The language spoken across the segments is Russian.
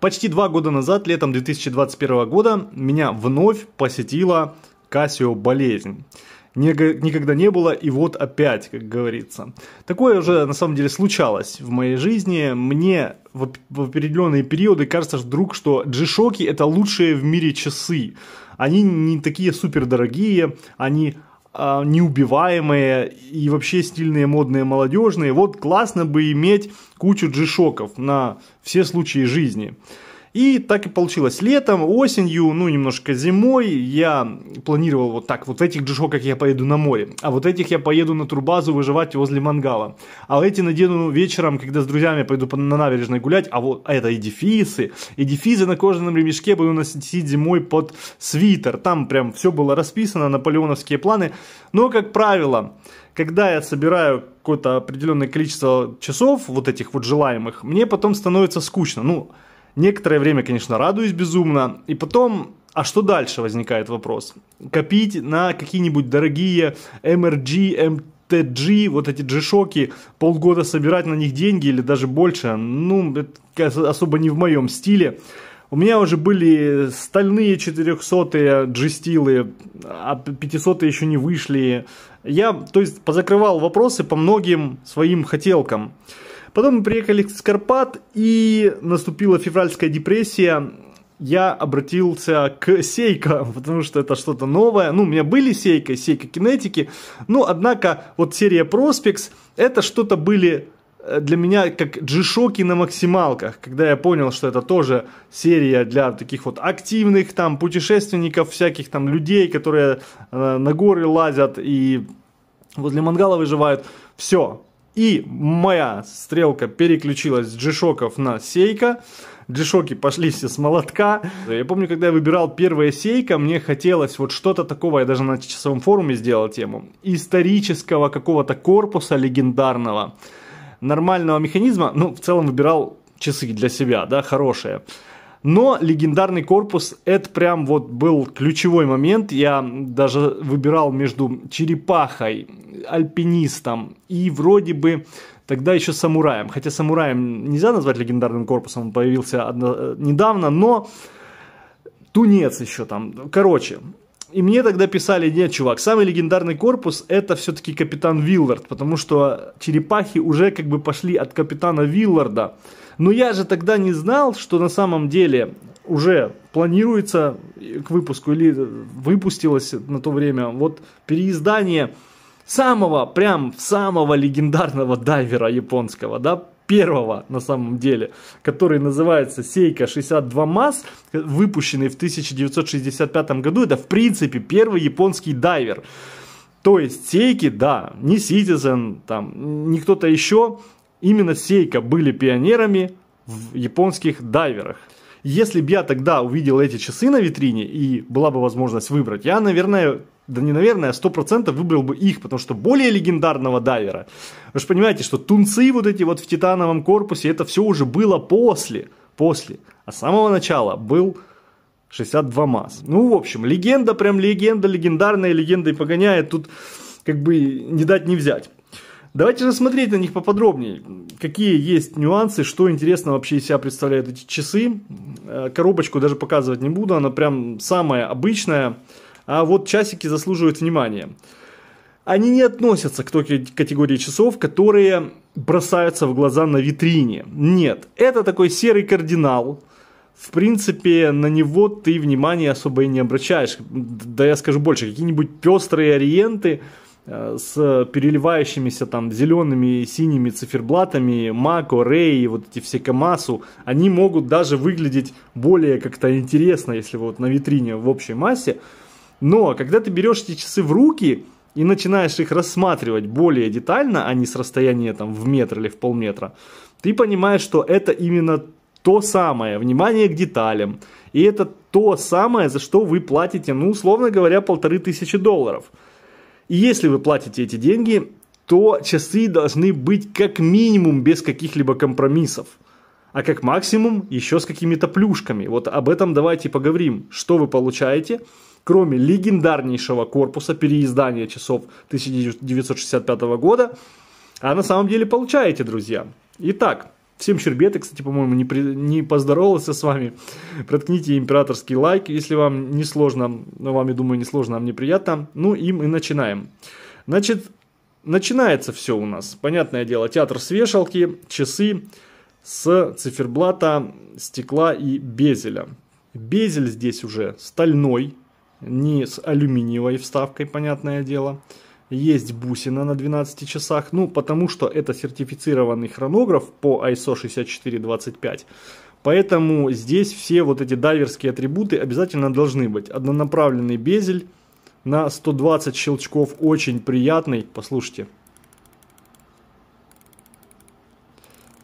Почти два года назад, летом 2021 года, меня вновь посетила Кассио болезнь. Никогда не было, и вот опять, как говорится. Такое уже на самом деле случалось в моей жизни. Мне в, определенные периоды кажется вдруг, что g это лучшие в мире часы. Они не такие супер дорогие, они а, неубиваемые и вообще стильные, модные, молодежные. Вот классно бы иметь кучу джишоков на все случаи жизни. И так и получилось. Летом, осенью, ну, немножко зимой я планировал вот так. Вот в этих джишоках я поеду на море, а вот этих я поеду на турбазу выживать возле мангала. А эти надену вечером, когда с друзьями пойду на набережной гулять, а вот а это эдифисы. Эдифисы на кожаном ремешке буду носить зимой под свитер. Там прям все было расписано, наполеоновские планы. Но, как правило, когда я собираю какое-то определенное количество часов, вот этих вот желаемых, мне потом становится скучно. Ну, Некоторое время, конечно, радуюсь безумно. И потом а что дальше возникает вопрос? Копить на какие-нибудь дорогие MRG, MTG, вот эти G-шоки, полгода собирать на них деньги или даже больше, ну, это особо не в моем стиле. У меня уже были стальные 400-е G-стилы, а 500-е еще не вышли. Я, то есть, позакрывал вопросы по многим своим хотелкам. Потом мы приехали с Скарпат и наступила февральская депрессия. Я обратился к Сейка, потому что это что-то новое. Ну, у меня были Сейка, Сейка Кинетики. но, ну, однако, вот серия Prospects, это что-то были э, для меня как g на максималках, когда я понял, что это тоже серия для таких вот активных там путешественников, всяких там людей, которые э, на горы лазят и возле мангала выживают. Все, и моя стрелка переключилась с джишоков на сейка. Джишоки пошли все с молотка. Я помню, когда я выбирал первое сейка, мне хотелось вот что-то такого, я даже на часовом форуме сделал тему, исторического какого-то корпуса легендарного, нормального механизма. Ну, в целом выбирал часы для себя, да, хорошие. Но легендарный корпус это прям вот был ключевой момент. Я даже выбирал между черепахой, альпинистом и вроде бы тогда еще самураем. Хотя самураем нельзя назвать легендарным корпусом, он появился э, недавно, но тунец еще там. Короче, и мне тогда писали, нет, чувак, самый легендарный корпус это все-таки капитан Виллард, потому что черепахи уже как бы пошли от капитана Вилларда. Но я же тогда не знал, что на самом деле уже планируется к выпуску или выпустилось на то время вот переиздание самого, прям самого легендарного дайвера японского, да, первого на самом деле, который называется Сейка 62 Мас, выпущенный в 1965 году. Это в принципе первый японский дайвер. То есть Сейки, да, не Citizen, там, не кто-то еще, именно Сейка были пионерами в японских дайверах. Если бы я тогда увидел эти часы на витрине и была бы возможность выбрать, я, наверное, да не наверное, а 100% выбрал бы их, потому что более легендарного дайвера. Вы же понимаете, что тунцы вот эти вот в титановом корпусе, это все уже было после, после. А с самого начала был 62 масс. Ну, в общем, легенда, прям легенда, легендарная легенда и погоняет. Тут как бы не дать не взять. Давайте же смотреть на них поподробнее. Какие есть нюансы, что интересно вообще из себя представляют эти часы. Э, коробочку даже показывать не буду, она прям самая обычная. А вот часики заслуживают внимания. Они не относятся к той категории часов, которые бросаются в глаза на витрине. Нет, это такой серый кардинал, в принципе, на него ты внимания особо и не обращаешь. Да я скажу больше, какие-нибудь пестрые ориенты э, с переливающимися там зелеными и синими циферблатами, Мако, и вот эти все Камасу, они могут даже выглядеть более как-то интересно, если вот на витрине в общей массе. Но когда ты берешь эти часы в руки и начинаешь их рассматривать более детально, а не с расстояния там в метр или в полметра, ты понимаешь, что это именно то самое, внимание к деталям. И это то самое, за что вы платите, ну, условно говоря, полторы тысячи долларов. И если вы платите эти деньги, то часы должны быть как минимум без каких-либо компромиссов. А как максимум еще с какими-то плюшками. Вот об этом давайте поговорим. Что вы получаете – кроме легендарнейшего корпуса переиздания часов 1965 года, а на самом деле получаете, друзья. Итак, всем щербеты, кстати, по-моему, не, при, не поздоровался с вами. Проткните императорский лайк, если вам не сложно, но ну, вам, я думаю, не сложно, а мне приятно. Ну, им и начинаем. Значит, начинается все у нас. Понятное дело, театр с вешалки, часы с циферблата, стекла и безеля. Безель здесь уже стальной, не с алюминиевой вставкой, понятное дело. Есть бусина на 12 часах, ну потому что это сертифицированный хронограф по ISO 6425. Поэтому здесь все вот эти дайверские атрибуты обязательно должны быть. Однонаправленный безель на 120 щелчков, очень приятный, послушайте.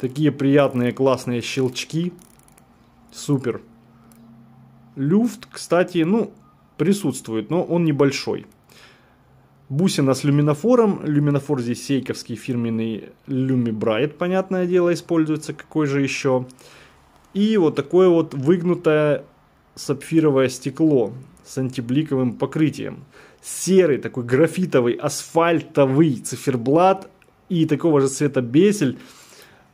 Такие приятные классные щелчки, супер. Люфт, кстати, ну присутствует, но он небольшой. Бусина с люминофором. Люминофор здесь сейковский фирменный Lumibright, понятное дело, используется. Какой же еще? И вот такое вот выгнутое сапфировое стекло с антибликовым покрытием. Серый такой графитовый асфальтовый циферблат и такого же цвета бесель –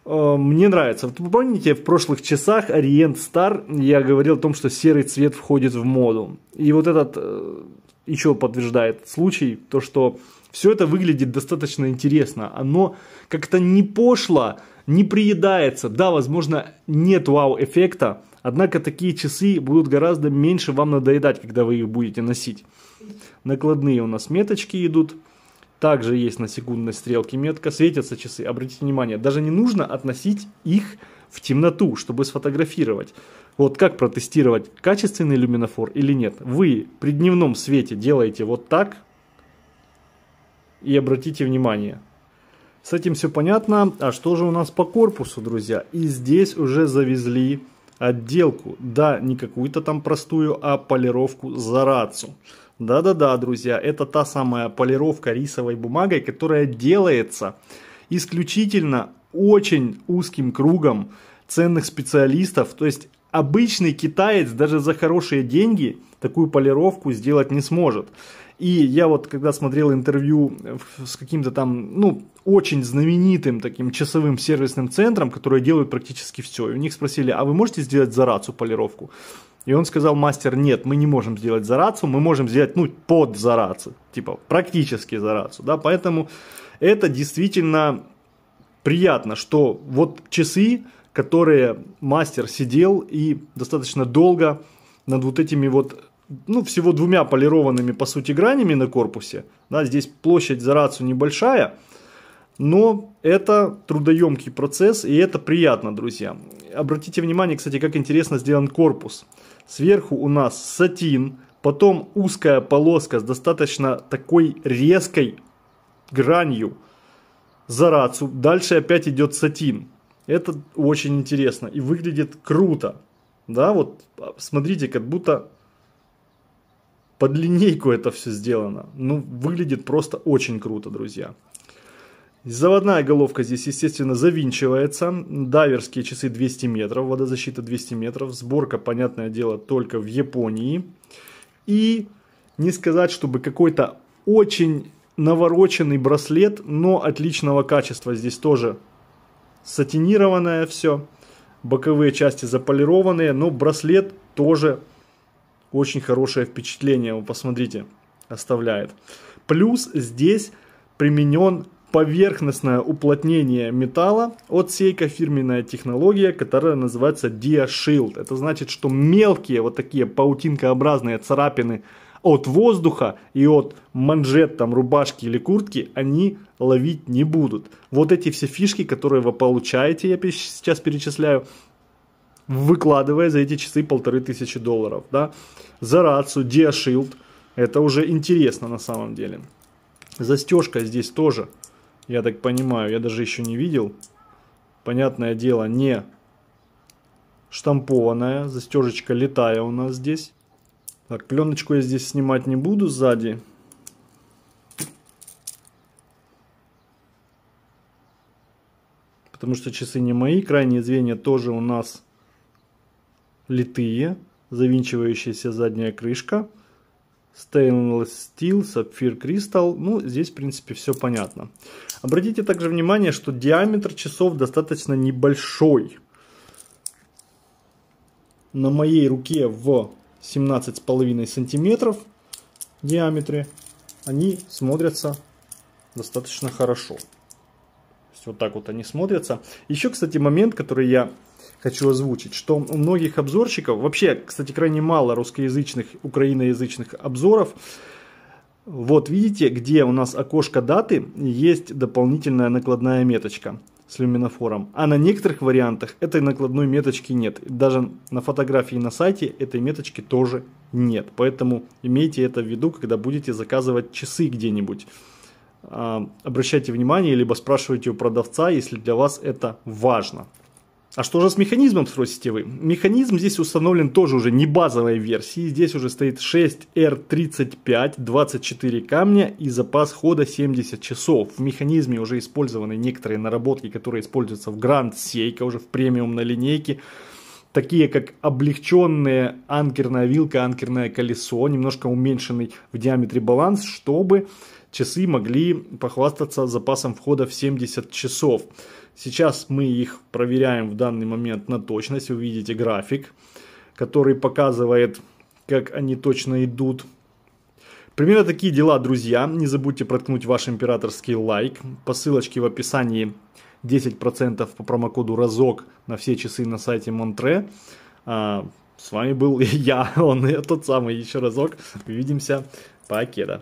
Э, мне нравится. Вы помните, в прошлых часах Ориент Стар я говорил о том, что серый цвет входит в моду. И вот этот э, еще подтверждает случай, то что все это выглядит достаточно интересно. Оно как-то не пошло, не приедается. Да, возможно, нет вау-эффекта, однако такие часы будут гораздо меньше вам надоедать, когда вы их будете носить. Накладные у нас меточки идут – также есть на секундной стрелке метка, светятся часы. Обратите внимание, даже не нужно относить их в темноту, чтобы сфотографировать. Вот как протестировать, качественный люминофор или нет. Вы при дневном свете делаете вот так. И обратите внимание. С этим все понятно. А что же у нас по корпусу, друзья? И здесь уже завезли отделку. Да, не какую-то там простую, а полировку за рацию. Да-да-да, друзья, это та самая полировка рисовой бумагой, которая делается исключительно очень узким кругом ценных специалистов. То есть обычный китаец даже за хорошие деньги такую полировку сделать не сможет. И я вот когда смотрел интервью с каким-то там, ну, очень знаменитым таким часовым сервисным центром, который делают практически все, и у них спросили, а вы можете сделать за рацию полировку? И он сказал, мастер, нет, мы не можем сделать за рацию, мы можем сделать, ну, под за рацию, типа, практически за рацию, да, поэтому это действительно приятно, что вот часы, которые мастер сидел и достаточно долго над вот этими вот, ну, всего двумя полированными, по сути, гранями на корпусе, да, здесь площадь за рацию небольшая – но это трудоемкий процесс, и это приятно, друзья. Обратите внимание, кстати, как интересно сделан корпус. Сверху у нас сатин, потом узкая полоска с достаточно такой резкой гранью зарацу. Дальше опять идет сатин. Это очень интересно и выглядит круто. Да, вот а, смотрите, как будто под линейку это все сделано. Ну, выглядит просто очень круто, друзья. Заводная головка здесь, естественно, завинчивается. Дайверские часы 200 метров, водозащита 200 метров. Сборка, понятное дело, только в Японии. И не сказать, чтобы какой-то очень навороченный браслет, но отличного качества. Здесь тоже сатинированное все. Боковые части заполированные, но браслет тоже очень хорошее впечатление, вы посмотрите, оставляет. Плюс здесь применен поверхностное уплотнение металла от Seiko фирменная технология, которая называется DiaShield. Это значит, что мелкие вот такие паутинкообразные царапины от воздуха и от манжет там рубашки или куртки они ловить не будут. Вот эти все фишки, которые вы получаете, я сейчас перечисляю, выкладывая за эти часы полторы тысячи долларов, да. За рацию, Diashield, это уже интересно на самом деле. Застежка здесь тоже – я так понимаю, я даже еще не видел. Понятное дело, не штампованная. Застежечка летая у нас здесь. Так, пленочку я здесь снимать не буду сзади. Потому что часы не мои. Крайние звенья тоже у нас литые. Завинчивающаяся задняя крышка. Stainless Steel, Sapphire Crystal. Ну, здесь, в принципе, все понятно. Обратите также внимание, что диаметр часов достаточно небольшой. На моей руке в 17,5 сантиметров диаметре они смотрятся достаточно хорошо. вот так вот они смотрятся. Еще, кстати, момент, который я хочу озвучить, что у многих обзорщиков, вообще, кстати, крайне мало русскоязычных, украиноязычных обзоров, вот видите, где у нас окошко даты, есть дополнительная накладная меточка с люминофором. А на некоторых вариантах этой накладной меточки нет. Даже на фотографии на сайте этой меточки тоже нет. Поэтому имейте это в виду, когда будете заказывать часы где-нибудь. А, обращайте внимание, либо спрашивайте у продавца, если для вас это важно. А что же с механизмом, спросите вы? Механизм здесь установлен тоже уже не базовой версии. Здесь уже стоит 6R35, 24 камня и запас хода 70 часов. В механизме уже использованы некоторые наработки, которые используются в Grand Seiko, уже в премиум на линейке. Такие как облегченная анкерная вилка, анкерное колесо, немножко уменьшенный в диаметре баланс, чтобы часы могли похвастаться запасом входа в 70 часов. Сейчас мы их проверяем в данный момент на точность. Вы видите график, который показывает, как они точно идут. Примерно такие дела, друзья. Не забудьте проткнуть ваш императорский лайк. По ссылочке в описании 10% по промокоду «Разок» на все часы на сайте Монтре. А, с вами был я, он тот самый, еще разок. Увидимся. Покеда.